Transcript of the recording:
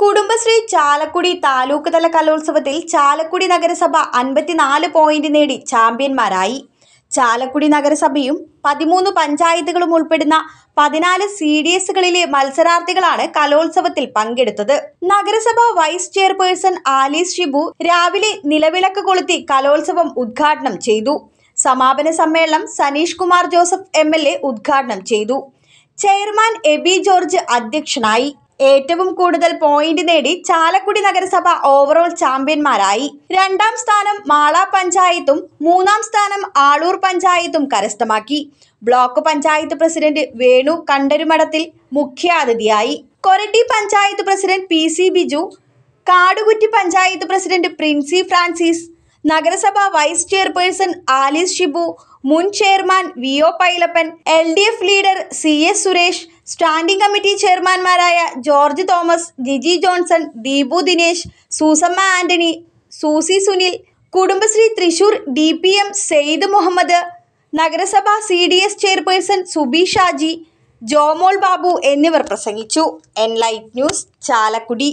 കുടുംബശ്രീ ചാലക്കുടി താലൂക്ക് തല കലോത്സവത്തിൽ ചാലക്കുടി നഗരസഭ അൻപത്തിനാല് പോയിന്റ് നേടി ചാമ്പ്യന്മാരായി ചാലക്കുടി നഗരസഭയും പതിമൂന്ന് പഞ്ചായത്തുകളും ഉൾപ്പെടുന്ന പതിനാല് സി ഡി എസുകളിലെ മത്സരാർത്ഥികളാണ് കലോത്സവത്തിൽ പങ്കെടുത്തത് നഗരസഭ വൈസ് ചെയർപേഴ്സൺ ആലീസ് ഷിബു രാവിലെ നിലവിളക്ക് കൊളുത്തി കലോത്സവം ഉദ്ഘാടനം ചെയ്തു സമാപന സമ്മേളനം സനീഷ് കുമാർ ജോസഫ് എം ഉദ്ഘാടനം ചെയ്തു ചെയർമാൻ എബി ജോർജ് അധ്യക്ഷനായി ഏറ്റവും കൂടുതൽ പോയിന്റ് നേടി ചാലക്കുടി നഗരസഭ ഓവറോൾ ചാമ്പ്യന്മാരായി രണ്ടാം സ്ഥാനം മാള പഞ്ചായത്തും മൂന്നാം സ്ഥാനം ആളൂർ പഞ്ചായത്തും കരസ്ഥമാക്കി ബ്ലോക്ക് പഞ്ചായത്ത് പ്രസിഡന്റ് വേണു കണ്ടരുമടത്തിൽ മുഖ്യാതിഥിയായി Koratty panchayat president P C Biju Kadukutty panchayat president Princy Francis നഗരസഭ വൈസ് ചെയർപേഴ്സൺ ആലിസ് ഷിബു മുൻ chairman V O Pailappan L D F leader C S Suresh standing committee ചെയർമാൻമാരായ George Thomas Jiji Johnson Deepu Dinesh Susamma Antony Susy Sunil Kudumbashree Thrissur D P M Saeed Muhammad നഗരസഭ C D S chairperson Subi Shaji Jomol Babu എന്നിവർ പ്രസംഗിച്ചു എൻലൈറ്റ് ന്യൂസ് ചാലക്കുടി